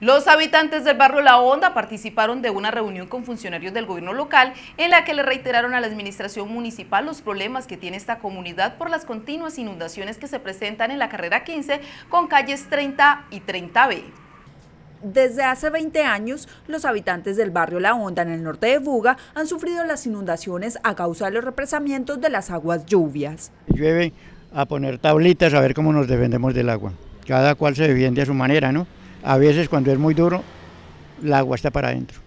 Los habitantes del barrio La Honda participaron de una reunión con funcionarios del gobierno local en la que le reiteraron a la administración municipal los problemas que tiene esta comunidad por las continuas inundaciones que se presentan en la carrera 15 con calles 30 y 30B. Desde hace 20 años, los habitantes del barrio La Honda, en el norte de Buga, han sufrido las inundaciones a causa de los represamientos de las aguas lluvias. Llueve a poner tablitas a ver cómo nos defendemos del agua. Cada cual se defiende a su manera, ¿no? a veces cuando es muy duro, el agua está para adentro.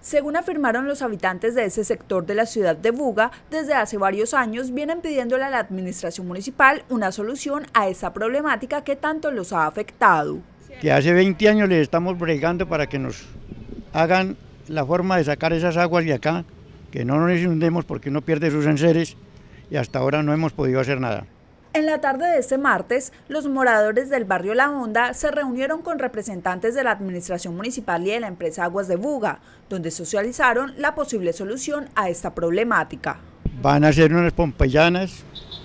Según afirmaron los habitantes de ese sector de la ciudad de Buga, desde hace varios años vienen pidiéndole a la administración municipal una solución a esa problemática que tanto los ha afectado. Que hace 20 años les estamos bregando para que nos hagan la forma de sacar esas aguas de acá, que no nos inundemos porque uno pierde sus enseres y hasta ahora no hemos podido hacer nada. En la tarde de este martes, los moradores del barrio La Honda se reunieron con representantes de la Administración Municipal y de la empresa Aguas de Buga, donde socializaron la posible solución a esta problemática. Van a ser unas pompeyanas,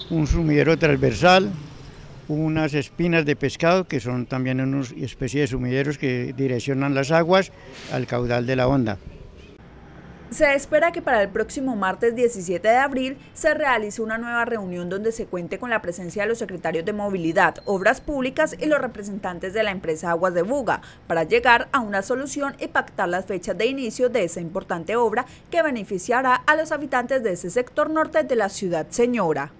un sumidero transversal, unas espinas de pescado, que son también una especies de sumideros que direccionan las aguas al caudal de La Honda. Se espera que para el próximo martes 17 de abril se realice una nueva reunión donde se cuente con la presencia de los secretarios de Movilidad, Obras Públicas y los representantes de la empresa Aguas de Buga para llegar a una solución y pactar las fechas de inicio de esa importante obra que beneficiará a los habitantes de ese sector norte de la ciudad señora.